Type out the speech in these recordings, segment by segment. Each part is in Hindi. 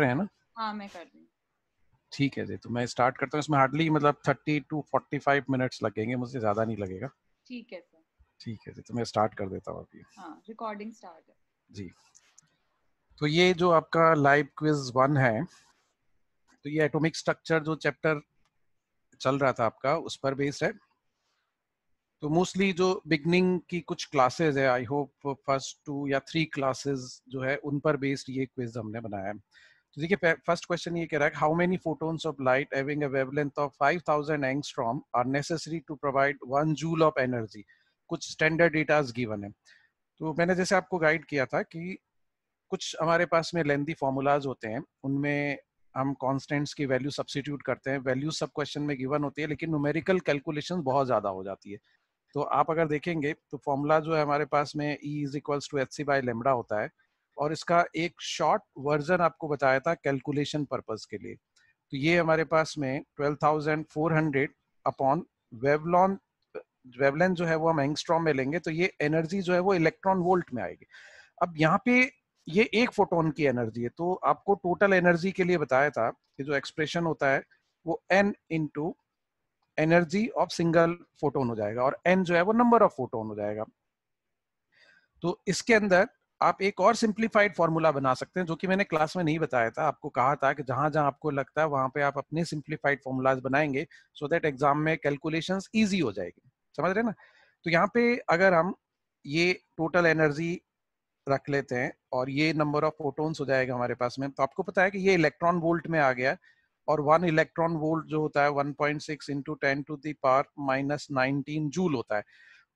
रहे हैं ना हाँ मैं कर रही ठीक है जी तो मैं स्टार्ट करता हूँ इसमें हार्डली मतलब thirty two forty five minutes लगेंगे मुझे ज्यादा नहीं लगेगा ठीक है सर ठीक है जी तो मैं स्टार्ट कर देता हूँ अभी हाँ रिकॉर्डिंग स्टार्ट है जी तो ये जो आपका लाइव क्विज वन है तो ये एटॉमिक स्ट्रक्चर जो चैप्टर चल रहा था आपका उस पर बेस्ड है तो मोस्टली जो बिगनिंग की कुछ क्लासेस है आई होप फर्स्ट टू या थ्री क्लासेस जो है उन पर बेस्ड ये क्विज हमने बनाया है तो देखिए फर्स्ट क्वेश्चन ये कह रहा है how many photons of light having a wavelength of 5000 angstrom are necessary to provide 1 joule of energy कुछ स्टैंडर्ड डेटाज गिवन है तो मैंने जैसे आपको गाइड किया था कि कुछ हमारे पास में लेंदी फॉर्मूलाज होते हैं उनमें हम कॉन्स्टेंट्स की वैल्यू सब्सटीट्यूट करते हैं वैल्यू सब क्वेश्चन में गिवन होती है लेकिन न्यूमेरिकल कैलकुलेशन बहुत ज़्यादा हो जाती है तो आप अगर देखेंगे तो फॉर्मूला जो है हमारे पास में E is equals to H C by lambda होता है और इसका एक शॉर्ट वर्जन आपको बताया था कैलकुलेशन पर्पज के लिए तो ये हमारे पास में 12,400 अपॉन वेवलॉन वेवलेंथ जो है वो हम एंगस्ट्रॉम में लेंगे तो ये एनर्जी जो है वो इलेक्ट्रॉन वोल्ट में आएगी अब यहाँ पे ये एक फोटोन की एनर्जी है तो आपको टोटल एनर्जी के लिए बताया था कि जो एक्सप्रेशन होता है वो N into energy of single photon हो जाएगा और एन जो है वो नंबर ऑफ फोटोन हो जाएगा तो इसके अंदर आप एक और सिंप्लीफाइड फॉर्मूला बना सकते हैं जो कि मैंने क्लास में नहीं बताया था आपको कहा था कि जहां जहां आपको लगता है वहां पे आप अपने सिंप्लीफाइड फॉर्मूलाज बनाएंगे सो दैट एग्जाम में कैलकुलेशन ईजी हो जाएगी समझ रहे ना तो यहाँ पे अगर हम ये टोटल एनर्जी रख लेते हैं और ये नंबर ऑफ प्रोटोन्स हो जाएगा हमारे पास में तो आपको पता है कि ये इलेक्ट्रॉन वोल्ट में आ गया और वन इलेक्ट्रॉन वोल्ट जो होता है 1.6 10 to power minus nineteen joule होता है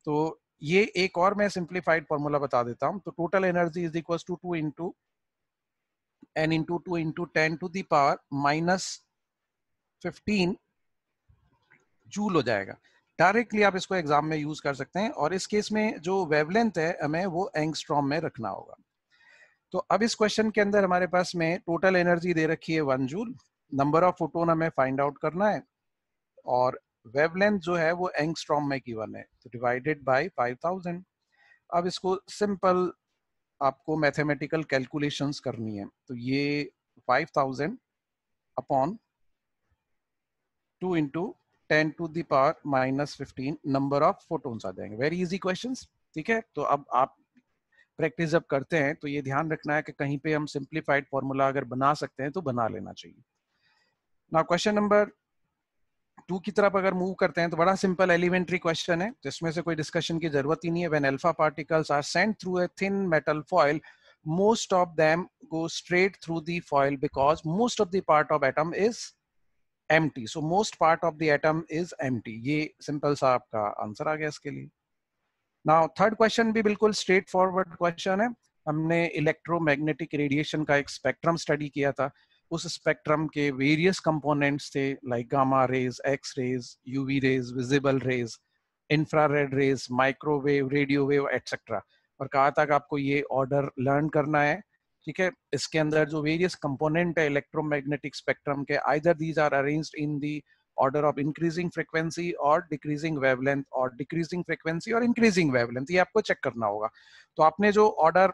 तो ये एक और मैं सिंप्लीफाइड फॉर्मूला बता देता हूं तो total energy is equal to two into N into two into ten to the power minus fifteen joule हो जाएगा डायरेक्टली आप इसको एग्जाम में यूज कर सकते हैं और इस केस में जो वेवलेंथ है हमें वो एंगस्ट्रॉम में रखना होगा तो अब इस क्वेश्चन के अंदर हमारे पास में टोटल एनर्जी दे रखी है one joule number of photon हमें फाइंड आउट करना है और वेवलेंथ जो है वो एंगस्ट्रॉम में गिवन है तो डिवाइडेड बाय 5000 अब इसको सिंपल आपको मैथमेटिकल कैलकुलेशंस करनी है तो ये 5000 upon 2 into ten to the power minus fifteen number of photons आ जाएंगे वेरी इजी क्वेश्चंस ठीक है तो अब आप प्रैक्टिस जब करते हैं तो ये ध्यान रखना है कि कहीं पे हम सिंप्लीफाइड फॉर्मूला अगर बना सकते हैं तो बना लेना चाहिए ना क्वेश्चन नंबर टू की तरफ अगर मूव करते हैं तो बड़ा सिंपल एलिमेंट्री क्वेश्चन है जिसमें से कोई डिस्कशन की जरूरत ही नहीं है when alpha particles are sent through a thin metal foil most of them go straight through the foil because most of the part of atom is empty so most part of the empty ये सिंपल सा आपका आंसर आ गया इसके लिए नाउ थर्ड क्वेश्चन भी बिल्कुल स्ट्रेट फॉरवर्ड क्वेश्चन है हमने इलेक्ट्रोमैग्नेटिक रेडिएशन का एक स्पेक्ट्रम स्टडी किया था उस स्पेक्ट्रम के वेरियस कंपोनेंट्स थे like gamma rays X rays UV rays visible rays infrared rays microwave radio wave etcetera और कहा था कि आपको ये ऑर्डर लर्न करना है ठीक है इसके अंदर जो वेरियस कंपोनेंट है इलेक्ट्रोमैग्नेटिक स्पेक्ट्रम के either these are arrange in the order of increasing frequency और डिक्रीजिंग वेवलेंथ और डिक्रीजिंग फ्रीक्वेंसी और इंक्रीजिंग वेवलेंथ ये आपको चेक करना होगा तो आपने जो ऑर्डर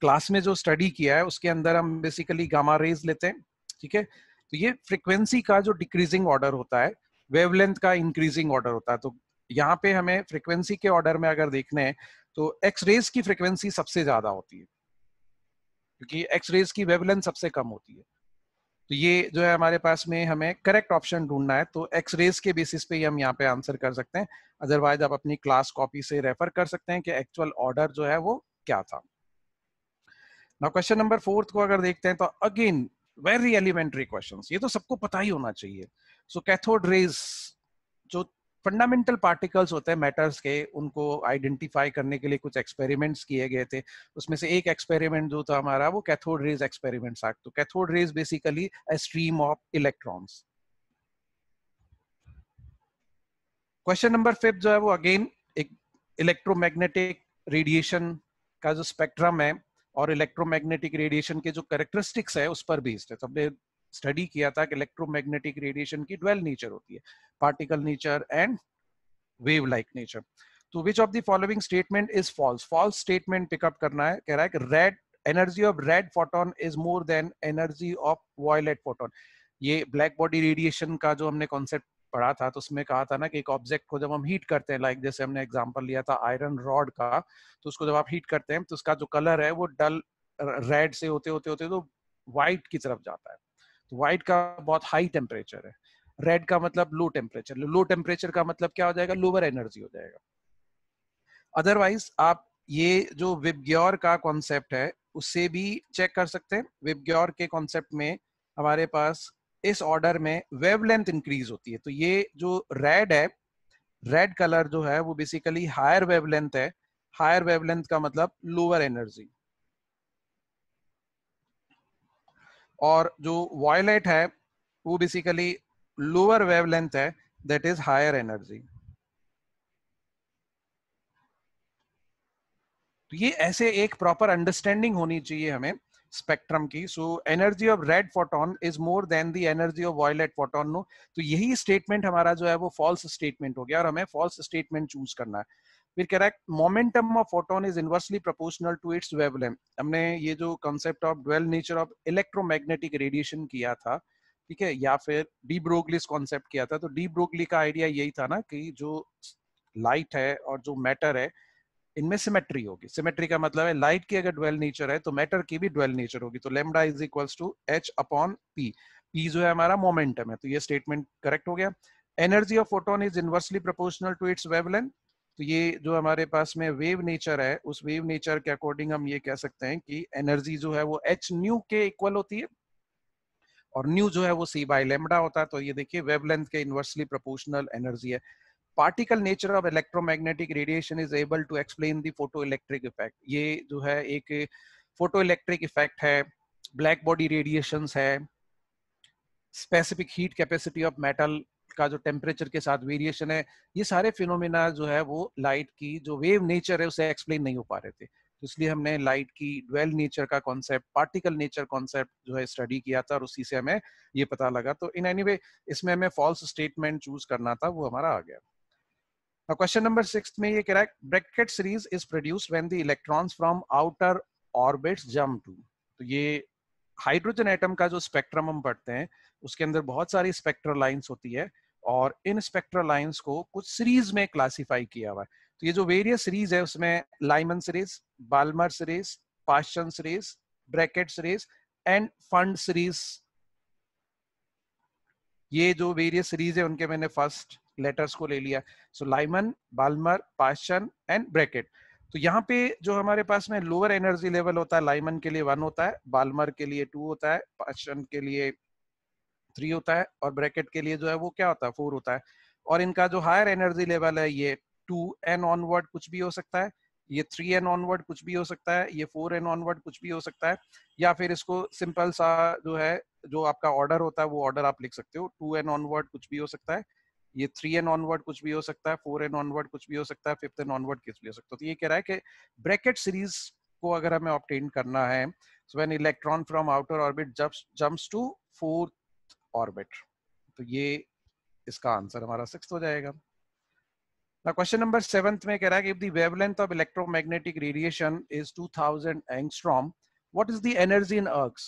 क्लास में जो स्टडी किया है उसके अंदर हम बेसिकली गामा रेज लेते हैं ठीक है तो ये फ्रिक्वेंसी का जो डिक्रीजिंग ऑर्डर होता है वेवलेंथ का इंक्रीजिंग ऑर्डर होता है तो यहाँ पे हमें फ्रिक्वेंसी के ऑर्डर में अगर देखने हैं तो एक्स रेज की फ्रिक्वेंसी सबसे ज्यादा होती है क्योंकि एक्स रेज की वेवलेंथ सबसे कम होती है तो ये जो है हमारे पास में हमें करेक्ट ऑप्शन ढूंढना है तो एक्स रेज के बेसिस पे ही हम यहाँ पे आंसर कर सकते हैं अदरवाइज आप अपनी क्लास कॉपी से रेफर कर सकते हैं कि एक्चुअल ऑर्डर जो है वो क्या था नाउ क्वेश्चन नंबर फोर्थ को अगर देखते हैं तो अगेन वेरी एलिमेंट्री क्वेश्चन ये तो सबको पता ही होना चाहिए सो कैथोड रेज जो फंडामेंटल पार्टिकल्स होते हैं मैटर्स के उनको आइडेंटिफाई करने के लिए कुछ एक्सपेरिमेंट्स किए गए थे उसमें से एक एक्सपेरिमेंट जो था हमारा वो कैथोड रेज एक्सपेरिमेंट आग तो cathode rays basically a stream of electrons question number fifth जो है वो अगेन एक इलेक्ट्रोमैग्नेटिक रेडिएशन का जो स्पेक्ट्रम है और इलेक्ट्रोमैग्नेटिक रेडिएशन के जो करेक्टरिस्टिक्स है उस पर बेस्ड है सबने तो स्टडी किया था कि इलेक्ट्रोमैग्नेटिक रेडिएशन की ट्वेल्व नेचर होती है particle nature and wave like nature तो which of the following statement is false false statement pick up करना है कह रहा है कि red energy of red photon is more than energy of violet photon ये ब्लैक बॉडी रेडिएशन का जो हमने कॉन्सेप्ट पढ़ा था तो उसमें कहा था ना कि एक ऑब्जेक्ट को जब हम हीट करते हैं लाइक जैसे हमने एग्जाम्पल लिया था आयरन रॉड का तो उसको जब आप हीट करते हैं तो उसका जो कलर है वो डल रेड से होते होते होते तो व्हाइट की तरफ जाता है तो व्हाइट का बहुत हाई टेम्परेचर है रेड का मतलब लो टेम्परेचर लो टेम्परेचर का मतलब क्या हो जाएगा लोअर एनर्जी हो जाएगा अदरवाइज आप ये जो विबग्योर का कॉन्सेप्ट है उससे भी चेक कर सकते हैं विबग्योर के कॉन्सेप्ट में हमारे पास इस ऑर्डर में वेवलेंथ इंक्रीज होती है तो ये जो रेड है रेड कलर जो है वो बेसिकली हायर वेवलेंथ है हायर वेवलेंथ का मतलब लोअर एनर्जी और जो वॉयलेट है वो बेसिकली लोअर वेवलेंथ है दैट इज हायर एनर्जी तो ये ऐसे एक प्रॉपर अंडरस्टैंडिंग होनी चाहिए हमें स्पेक्ट्रम की so energy of red photon is more than the energy of violet photon no तो यही स्टेटमेंट हमारा जो है वो फॉल्स स्टेटमेंट हो गया और हमें फॉल्स स्टेटमेंट चूज करना है फिर कह रहा है momentum of photon is inversely proportional to its wavelength हमने ये जो concept of dual nature of electromagnetic radiation किया था ठीक है या फिर डी ब्रोगलिस कॉन्सेप्ट किया था तो डी ब्रोगली का आइडिया यही था ना कि जो लाइट है और जो मैटर है इनमें सिमेट्री होगी सिमेट्री का मतलब है लाइट की अगर ड्वेल नेचर है तो मैटर की भी ड्वेल नेचर होगी तो lambda is equals to H upon P P जो है हमारा मोमेंटम है तो ये स्टेटमेंट करेक्ट हो गया energy of photon is inversely proportional to its wavelength तो ये जो हमारे पास में वेव नेचर है उस वेव नेचर के अकॉर्डिंग हम ये कह सकते हैं कि एनर्जी जो है वो एच न्यू के इक्वल होती है और न्यू जो है वो सी बाय लेमडा होता है तो ये देखिए वेवलेंथ के इनवर्सली प्रोपोर्शनल एनर्जी है particle nature of electromagnetic radiation is able to explain the photoelectric effect ये जो है एक फोटोइलेक्ट्रिक इफेक्ट है ब्लैक बॉडी रेडिएशन है specific heat capacity of metal का जो टेम्परेचर के साथ वेरिएशन है ये सारे फिनोमिना जो है वो लाइट की जो वेव नेचर है उसे एक्सप्लेन नहीं हो पा रहे थे तो इसलिए हमने लाइट की ड्वेल नेचर का कॉन्सेप्ट पार्टिकल नेचर कॉन्सेप्ट जो है स्टडी किया था और उसी से हमें ये पता लगा तो इन एनी वे इसमें हमें फॉल्स स्टेटमेंट चूज करना था वो हमारा आ गया Now question number six में ये कह रहा है bracket series is produced when the electrons from outer orbits jump to. तो ये हाइड्रोजन एटम का जो स्पेक्ट्रम हम पढ़ते हैं उसके अंदर बहुत सारी स्पेक्ट्रल लाइंस होती है और इन स्पेक्ट्रल लाइंस को कुछ सीरीज में क्लासिफाई किया हुआ है तो ये जो वेरियस सीरीज है उसमें Lyman series Balmer series Paschen series Brackett series and Pfund series ये जो वेरियस सीरीज है उनके मैंने फर्स्ट लेटर्स को ले लिया so Lyman Balmer Paschen and Brackett तो यहाँ पे जो हमारे पास में लोअर एनर्जी लेवल होता है लाइमन के लिए वन होता है बालमर के लिए टू होता है पाशन के लिए थ्री होता है और ब्रैकेट के लिए जो है वो क्या होता है फोर होता है और इनका जो हायर एनर्जी लेवल है ये टू एंड ऑनवर्ड कुछ भी हो सकता है ये थ्री एंड ऑनवर्ड कुछ भी हो सकता है ये फोर एंड ऑनवर्ड कुछ भी हो सकता है या फिर इसको सिंपल सा जो है जो आपका ऑर्डर होता है वो ऑर्डर आप लिख सकते हो टू एंड ऑनवर्ड कुछ भी हो सकता है ये थ्री एन ऑनवर्ड कुछ भी हो सकता है फोर एन ऑनवर्ड कुछ भी हो सकता है फिफ्थ एन ऑनवर्ड कुछ भी हो सकता है तो ये कह रहा है कि ब्रैकेट सीरीज को अगर हमें ऑप्टेन करना है so when electron from outer orbit jumps to fourth orbit तो ये इसका आंसर हमारा सिक्स हो जाएगा क्वेश्चन नंबर सेवेंथ में कह रहा है कि if wavelength of electromagnetic radiation is 2000 angstrom what is the energy in ergs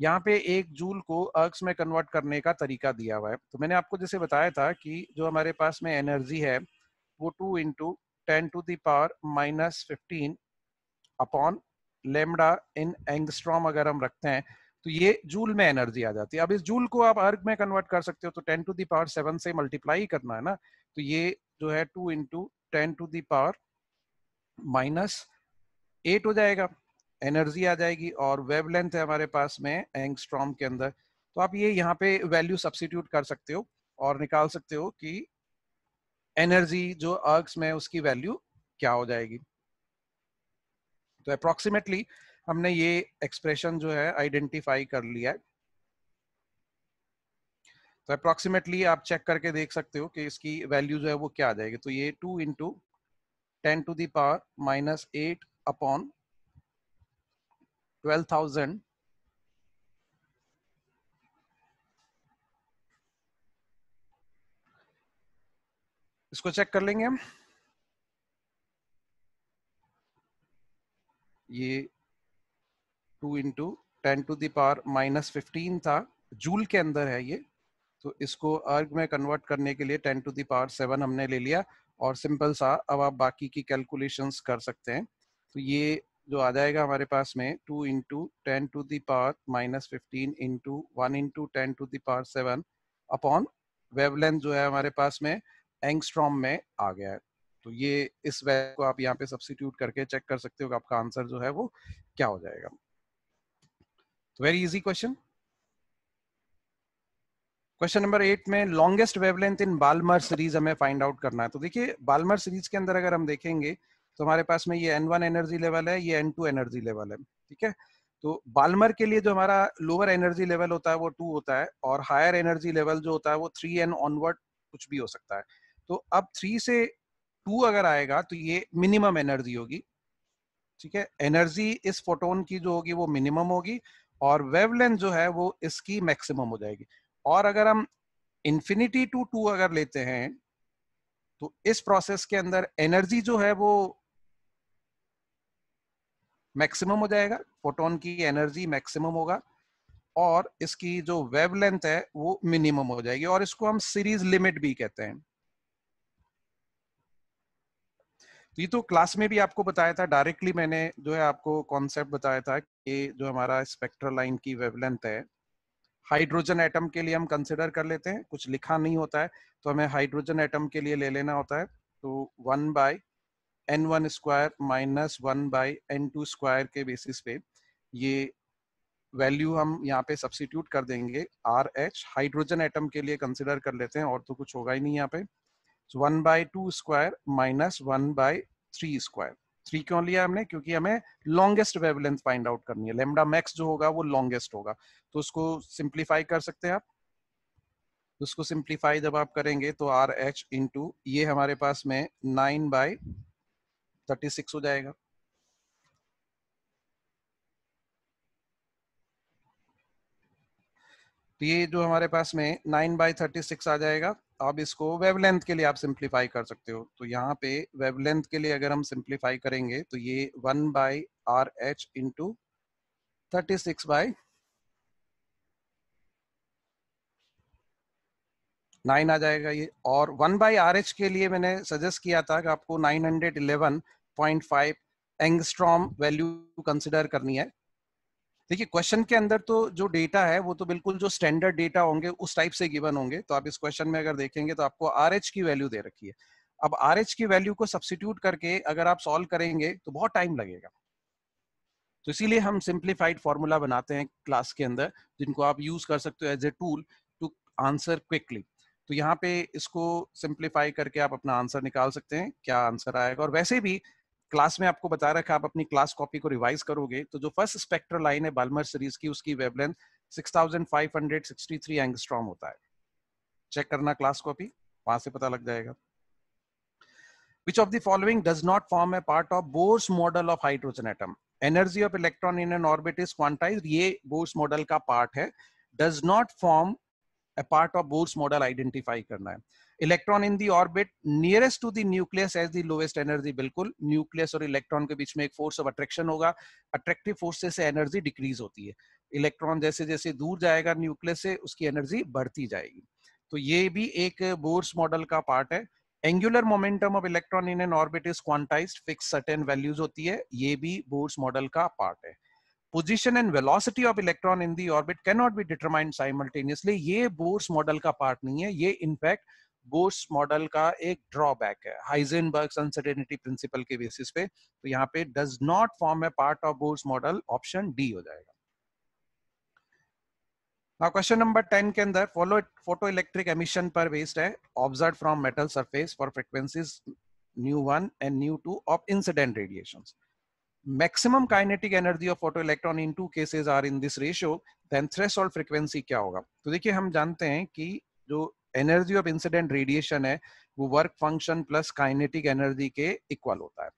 यहाँ पे एक जूल को अर्क्स में कन्वर्ट करने का तरीका दिया हुआ है तो मैंने आपको जैसे बताया था कि जो हमारे पास में एनर्जी है वो two into ten to the power minus fifteen upon lambda in angstrom अगर हम रखते हैं तो ये जूल में एनर्जी आ जाती है अब इस जूल को आप अर्ग में कन्वर्ट कर सकते हो तो टेन टू दावर सेवन से मल्टीप्लाई करना है ना तो ये जो है two into ten to the power minus eight हो जाएगा एनर्जी आ जाएगी और वेवलेंथ है हमारे पास में एंगस्ट्रॉम के अंदर तो आप ये यहाँ पे वैल्यू सब्सिट्यूट कर सकते हो और निकाल सकते हो कि एनर्जी जो अर्स में उसकी वैल्यू क्या हो जाएगी तो अप्रोक्सीमेटली हमने ये एक्सप्रेशन जो है आइडेंटिफाई कर लिया है तो अप्रोक्सीमेटली आप चेक करके देख सकते हो कि इसकी वैल्यू जो है वो क्या आ जाएगी तो ये two into ten to the power minus eight upon thousand. इसको चेक कर लेंगे हम ये two into ten to the power minus fifteen था जूल के अंदर है ये तो इसको अर्ग में कन्वर्ट करने के लिए टेन टू दावर सेवन हमने ले लिया और सिंपल सा अब आप बाकी की कैलकुलेशंस कर सकते हैं तो ये जो आ जाएगा हमारे पास में two into ten to the power minus fifteen into one into ten to the power seven upon wavelength जो है हमारे पास में एंगस्ट्रॉम में आ गया है तो ये इस वैल्यू को आप यहाँ पे सब्सिट्यूट करके चेक कर सकते हो कि आपका आंसर जो है वो क्या हो जाएगा very easy question question number eight में longest wavelength in Balmer series हमें फाइंड आउट करना है तो देखिए बालमर सीरीज के अंदर अगर हम देखेंगे तो हमारे पास में ये एन वन एनर्जी लेवल है ये एन टू एनर्जी लेवल है ठीक है तो बालमर के लिए जो हमारा लोअर एनर्जी लेवल होता है वो टू होता है और हायर एनर्जी लेवल जो होता है वो थ्री एन ऑनवर्ड कुछ भी हो सकता है तो अब थ्री से टू अगर आएगा तो ये मिनिमम एनर्जी होगी ठीक है एनर्जी इस फोटोन की जो होगी वो मिनिमम होगी और वेवलेंथ जो है वो इसकी मैक्सिमम हो जाएगी और अगर हम इन्फिनिटी टू टू अगर लेते हैं तो इस प्रोसेस के अंदर एनर्जी जो है वो मैक्सिमम हो जाएगा फोटोन की एनर्जी मैक्सिमम होगा और इसकी जो वेवलेंथ है वो मिनिमम हो जाएगी और इसको हम सीरीज लिमिट भी कहते हैं तो ये तो क्लास में भी आपको बताया था डायरेक्टली मैंने जो है आपको कॉन्सेप्ट बताया था कि जो हमारा स्पेक्ट्रल लाइन की वेवलेंथ है हाइड्रोजन एटम के लिए हम कंसिडर कर लेते हैं कुछ लिखा नहीं होता है तो हमें हाइड्रोजन एटम के लिए ले लेना होता है तो one by N one square minus one by N two square के बेसिस पे ये वैल्यू हम यहाँ पे सब्सिट्यूट कर देंगे आर एच हाइड्रोजन एटम के लिए कंसिडर कर लेते हैं और तो कुछ होगा ही नहीं यहाँ पे one by two square minus one by three square three क्यों लिया हमने क्योंकि हमें लॉन्गेस्ट वेवलेंथ फाइंड आउट करनी है लेमडा मैक्स जो होगा वो लॉन्गेस्ट होगा तो उसको सिंप्लीफाई कर सकते हैं आप उसको सिंप्लीफाई जब आप करेंगे तो आर एच इंटू ये हमारे पास में नाइन बाई थर्टी सिक्स हो जाएगा तो ये जो हमारे पास में नाइन बाई थर्टी सिक्स आ जाएगा अब इसको वेवलेंथ के लिए आप सिंप्लीफाई कर सकते हो तो यहाँ पे वेवलेंथ के लिए अगर हम सिंप्लीफाई करेंगे तो ये one by R H into thirty six by nine आ जाएगा ये और वन बाई आर एच के लिए मैंने सजेस्ट किया था कि आपको nine hundred eleven point five angstrom value consider करनी है देखिए क्वेश्चन के अंदर तो जो डेटा है वो तो बिल्कुल जो स्टैंडर्ड डेटा होंगे उस टाइप से गिवन होंगे तो आप इस क्वेश्चन में अगर देखेंगे तो आपको आर की वैल्यू दे रखी है अब आर की वैल्यू को सब्सिट्यूट करके अगर आप सॉल्व करेंगे तो बहुत टाइम लगेगा तो इसीलिए हम सिंप्लीफाइड फॉर्मूला बनाते हैं क्लास के अंदर जिनको आप यूज कर सकते हो as a tool to answer quickly तो यहाँ पे इसको सिंप्लीफाई करके आप अपना आंसर निकाल सकते हैं क्या आंसर आएगा और वैसे भी क्लास में आपको बता रखा आप अपनी क्लास कॉपी को रिवाइज करोगे तो जो फर्स्ट स्पेक्ट्रल लाइन है बालमर सीरीज की उसकी वेबलेंथ 6563 एंगस्ट्रॉम होता है चेक करना क्लास कॉपी वहां से पता लग जाएगा which of the following does not form a part of bohr's model of hydrogen atom energy of electron in an orbit is quantized ye bohr's model ka part hai does not form a part of Bohr's model identify करना है electron in the orbit nearest to the nucleus as the lowest energy बिल्कुल न्यूक्लियस और इलेक्ट्रॉन के बीच में एक फोर्स ऑफ अट्रैक्शन होगा अट्रैक्टिव फोर्स से एनर्जी डिक्रीज होती है इलेक्ट्रॉन जैसे जैसे दूर जाएगा न्यूक्लियस से उसकी एनर्जी बढ़ती जाएगी तो ये भी एक बोर्स मॉडल का पार्ट है angular momentum of electron in N orbit is quantized fix certain values होती है ये भी बोर्स मॉडल का पार्ट है position and velocity of electron in the orbit cannot be determined simultaneously ये बोर्स मॉडल का पार्ट नहीं है ये इनफैक्ट बोर्स मॉडल का एक ड्रॉबैक है हाइजेनबर्ग अनसर्टेनिटी प्रिंसिपल के बेसिस पे तो यहाँ पे does not form a part of Bohr's model option D हो जाएगा क्वेश्चन नंबर टेन के अंदर फॉलो फोटो इलेक्ट्रिक एमिशन पर वेस्ट है observe from metal surface for frequencies nu one and nu two of incident radiations maximum kinetic energy of photoelectron in two cases are in this ratio थ्रेस threshold फ्रिक्वेंसी क्या होगा तो देखिए हम जानते हैं कि जो एनर्जी ऑफ इंसिडेंट रेडिएशन है वो work function plus kinetic energy के इक्वल होता है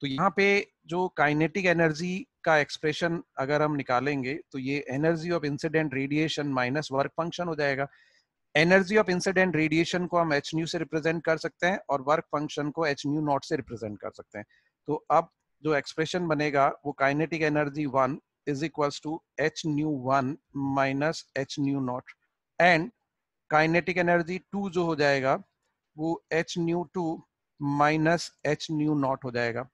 तो यहाँ पे जो काइनेटिक एनर्जी का एक्सप्रेशन अगर हम निकालेंगे तो ये energy of incident radiation minus work function हो जाएगा एनर्जी ऑफ इंसिडेंट रेडिएशन को हम एच न्यू से रिप्रेजेंट कर सकते हैं और वर्क फंक्शन को एच न्यू नॉट से रिप्रेजेंट कर सकते हैं तो अब जो एक्सप्रेशन बनेगा वो kinetic energy one is equals to H nu one minus H nu nought and kinetic energy two जो हो जाएगा वो H nu two minus H nu nought हो जाएगा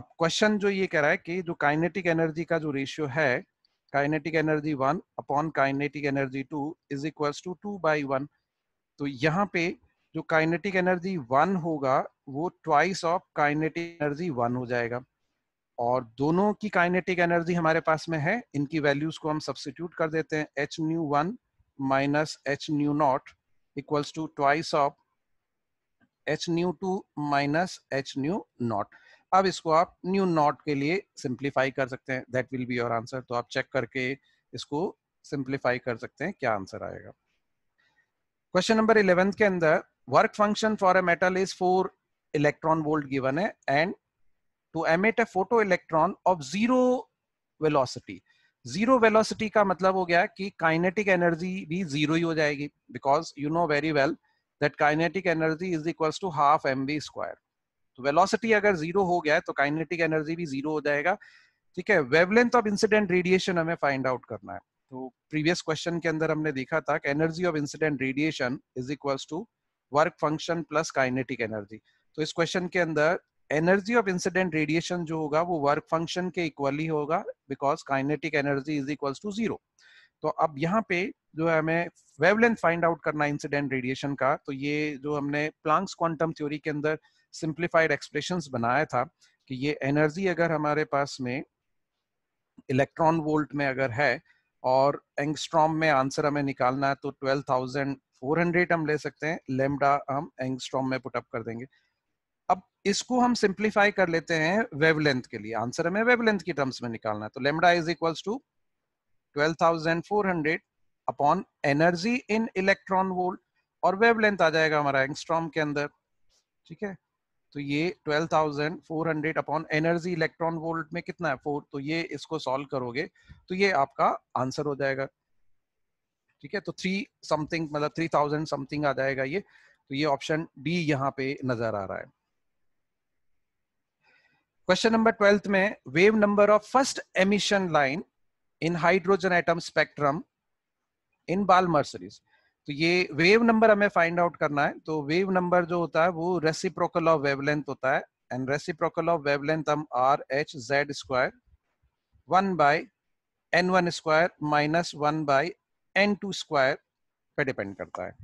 अब क्वेश्चन जो ये कह रहा है कि जो काइनेटिक एनर्जी का जो रेशियो है kinetic energy one upon kinetic energy two is equals to two by one तो यहाँ पे जो काइनेटिक एनर्जी वन होगा वो twice of kinetic energy one हो जाएगा और दोनों की काइनेटिक एनर्जी हमारे पास में है इनकी वैल्यूज को हम सब्सिट्यूट कर देते हैं H nu one minus H nu nought equals to twice of H nu two minus H nu nought अब इसको आप न्यू नॉट के लिए सिंप्लीफाई कर सकते हैं that will be your answer तो आप चेक करके इसको सिंप्लीफाई कर सकते हैं क्या आंसर आएगा क्वेश्चन नंबर इलेवेंथ के अंदर work function for a metal is four electron volt given है and to emit a photoelectron of zero velocity. Zero velocity का मतलब हो गया कि काइनेटिक एनर्जी भी जीरो ही हो जाएगी because you know very well that kinetic energy is equals to half M V square तो वेलोसिटी अगर जीरो हो गया है तो काइनेटिक एनर्जी भी जीरो हो जाएगा ठीक है वेवलेंथ ऑफ इंसिडेंट रेडिएशन हमें फाइंड आउट करना है तो प्रीवियस क्वेश्चन के अंदर हमने देखा था कि energy of incident radiation is equals to work function plus kinetic energy तो इस क्वेश्चन के अंदर एनर्जी ऑफ इंसिडेंट रेडिएशन जो होगा वो वर्क फंक्शन के इक्वली होगा because kinetic energy is equal to zero तो अब यहाँ पे जो है हमें वेवलेंथ फाइंड आउट करना इंसिडेंट रेडिएशन का तो ये जो हमने प्लांक्स क्वांटम थ्योरी के अंदर सिंप्लीफाइड एक्सप्रेशन बनाया था कि ये एनर्जी अगर हमारे पास में इलेक्ट्रॉन वोल्ट में अगर है और एंगस्ट्रॉम में आंसर हमें निकालना है तो 12,400 हम ले सकते हैं लेमडा हम एंगस्ट्रॉम में पुटअप कर देंगे अब इसको हम सिंप्लीफाई कर लेते हैं वेवलेंथ के लिए आंसर हमें वेवलेंथ की टर्म्स में निकालना है तो lambda is equals to twelve upon energy in electron volt और वेवलेंथ आ जाएगा हमारा एंगस्ट्रॉम के अंदर ठीक है तो ये 12,400 अपॉन एनर्जी इलेक्ट्रॉन वोल्ट में कितना है फोर तो ये इसको सॉल्व करोगे तो ये आपका आंसर हो जाएगा ठीक है तो थ्री समथिंग मतलब थ्री थाउजेंड समथिंग आ जाएगा ये तो ये ऑप्शन डी यहाँ पे नजर आ रहा है क्वेश्चन नंबर ट्वेल्थ में wave number of first emission line in hydrogen atom spectrum in Balmer series तो ये वेव नंबर हमें फाइंड आउट करना है तो वेव नंबर जो होता है वो रेसिप्रोकल ऑफ वेवलेंथ होता है एंड रेसिप्रोकल ऑफ वेवलेंथ हम R H Z square one by N one square minus one by N two square पे डिपेंड करता है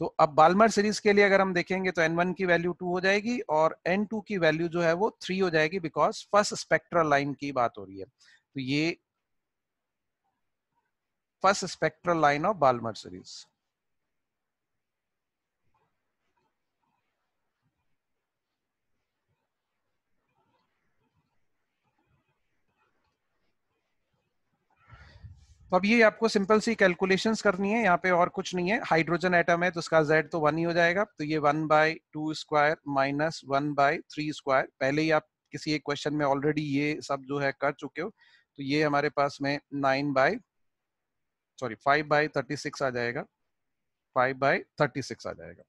तो अब बालमर सीरीज के लिए अगर हम देखेंगे तो n1 की वैल्यू टू हो जाएगी और n2 की वैल्यू जो है वो थ्री हो जाएगी बिकॉज फर्स्ट स्पेक्ट्रल लाइन की बात हो रही है तो ये first spectral line of Balmer series तो अब ये आपको सिंपल सी कैलकुलेशन करनी है यहाँ पे और कुछ नहीं है हाइड्रोजन एटम है तो उसका जेड तो वन ही हो जाएगा तो ये one by two square minus one by three square पहले ही आप किसी एक क्वेश्चन में ऑलरेडी ये सब जो है कर चुके हो तो ये हमारे पास में nine by sorry five by thirty six आ जाएगा फाइव बाय थर्टी सिक्स आ जाएगा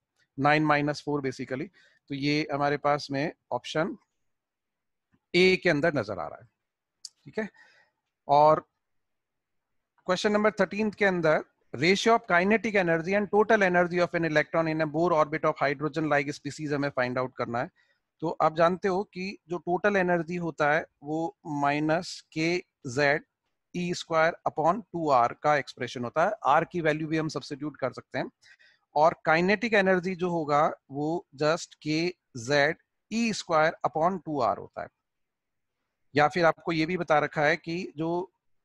नाइन माइनस फोर बेसिकली तो ये हमारे पास में ऑप्शन ए के अंदर नजर आ रहा है ठीक है और क्वेश्चन नंबर थर्टीन के अंदर ratio of kinetic energy and total energy of an electron in Bohr orbit of hydrogen like species हमें फाइंड आउट करना है तो आप जानते हो कि जो टोटल एनर्जी होता है वो minus K Z E square upon two R का एक्सप्रेशन होता है आर की वैल्यू भी हम सब्सिट्यूट कर सकते हैं और काइनेटिक एनर्जी जो होगा वो just K Z E square upon two R होता है या फिर आपको ये भी बता रखा है कि जो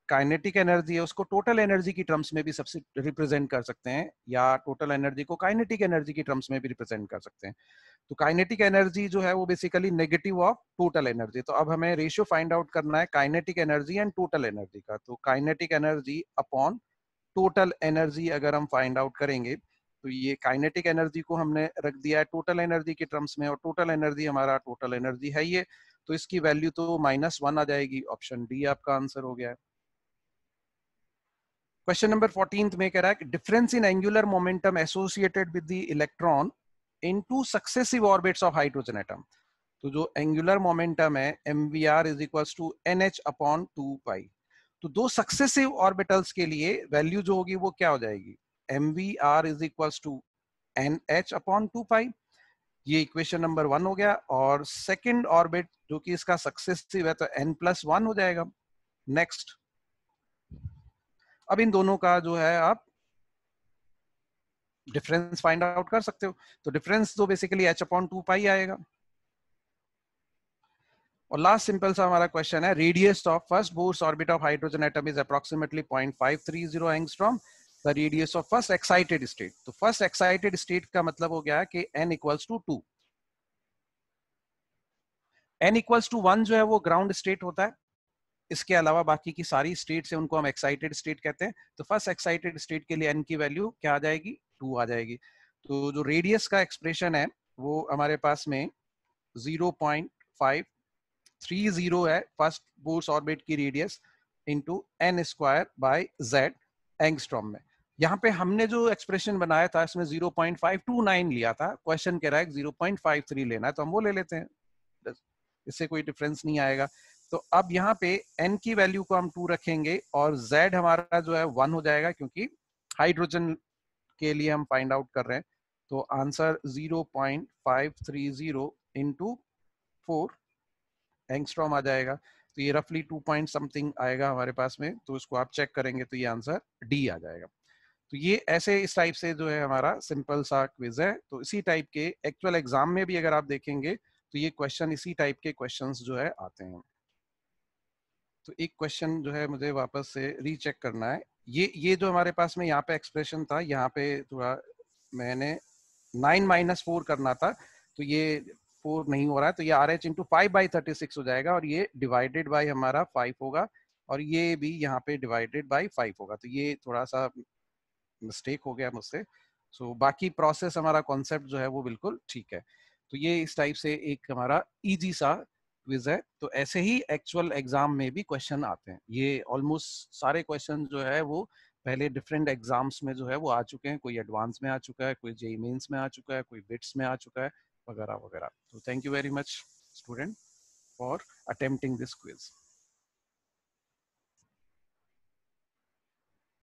काइनेटिक एनर्जी है उसको टोटल एनर्जी की टर्म्स में भी सबसे रिप्रेजेंट कर सकते हैं या टोटल एनर्जी को काइनेटिक एनर्जी की टर्म्स में भी रिप्रेजेंट कर सकते हैं तो काइनेटिक एनर्जी जो है वो basically negative of total energy तो अब हमें रेशियो फाइंड आउट करना है kinetic energy and total energy का तो kinetic energy upon total energy अगर हम फाइंड आउट करेंगे तो ये काइनेटिक एनर्जी को हमने रख दिया है टोटल एनर्जी के टर्म्स में और टोटल एनर्जी हमारा टोटल एनर्जी है ये तो इसकी वैल्यू तो माइनस वन आ जाएगी ऑप्शन डी आपका आंसर हो गया है क्वेश्चन नंबर फोर्टीन में कह रहा है difference in angular momentum associated with the electron in two successive orbits of hydrogen atom तो जो एंगुलर मोमेंटम है M V R is equal to N H upon two pi तो दो सक्सेसिव ऑर्बिटल्स के लिए वैल्यू जो होगी वो क्या हो जाएगी M V R is equal to N H upon two pi ये इक्वेशन नंबर वन हो गया और सेकंड ऑर्बिट जो कि इसका सक्सेसिव है तो एन प्लस वन हो जाएगा नेक्स्ट अब इन दोनों का जो है आप डिफरेंस फाइंड आउट कर सकते हो तो डिफरेंस तो basically H upon two pi आएगा और लास्ट सिंपल सा हमारा क्वेश्चन है radius of first Bohr's orbit of hydrogen atom is zero angstrom the radius of first excited state तो फर्स्ट एक्साइटेड स्टेट का मतलब हो गया कि N equals to two N equals to one जो है वो ग्राउंड स्टेट होता है इसके अलावा बाकी की सारी स्टेट है उनको हम एक्साइटेड स्टेट कहते हैं तो फर्स्ट एक्साइटेड स्टेट के लिए एन की वैल्यू क्या आ जाएगी टू आ जाएगी तो जो रेडियस का एक्सप्रेशन है वो हमारे पास में zero point five three zero है फर्स्ट बोर्स ऑर्बिट की radius into N square by Z angstrom में यहाँ पे हमने जो एक्सप्रेशन बनाया था इसमें zero point five two nine लिया था क्वेश्चन कह रहा है जीरो पॉइंट फाइव थ्री लेना है तो हम वो ले लेते हैं इससे कोई डिफरेंस नहीं आएगा तो अब यहाँ पे n की वैल्यू को हम टू रखेंगे और z हमारा जो है वन हो जाएगा क्योंकि हाइड्रोजन के लिए हम फाइंड आउट कर रहे हैं तो answer 0.530 point five three zero into four angstrom आ जाएगा तो ये रफली टू पॉइंट समथिंग आएगा हमारे पास में तो इसको आप चेक करेंगे तो ये आंसर डी आ जाएगा तो ये ऐसे इस टाइप से जो है हमारा सिंपल सा क्विज है तो इसी टाइप के एक्चुअल एग्जाम में भी अगर आप देखेंगे तो ये क्वेश्चन इसी टाइप के क्वेश्चंस जो है आते हैं तो एक क्वेश्चन जो है मुझे वापस से रीचेक करना है ये ये जो हमारे पास में यहाँ पे एक्सप्रेशन था यहाँ पे थोड़ा मैंने नाइन माइनस फोर करना था तो ये फोर नहीं हो रहा है तो ये R H into five by thirty six हो जाएगा और ये डिवाइडेड बाई हमारा फाइव होगा और ये भी यहाँ पे डिवाइडेड बाई फाइव होगा तो ये थोड़ा सा मिस्टेक हो गया मुझसे सो so, बाकी प्रोसेस हमारा कॉन्सेप्ट जो है वो बिल्कुल ठीक है तो ये इस टाइप से एक हमारा इजी सा क्विज है तो ऐसे ही एक्चुअल एग्जाम में भी क्वेश्चन आते हैं ये ऑलमोस्ट सारे क्वेश्चन जो है वो पहले डिफरेंट एग्जाम्स में जो है वो आ चुके हैं कोई एडवांस में आ चुका है कोई जेई मेन्स में आ चुका है कोई बिट्स में आ चुका है वगैरह वगैरह तो thank you very much student for attempting this quiz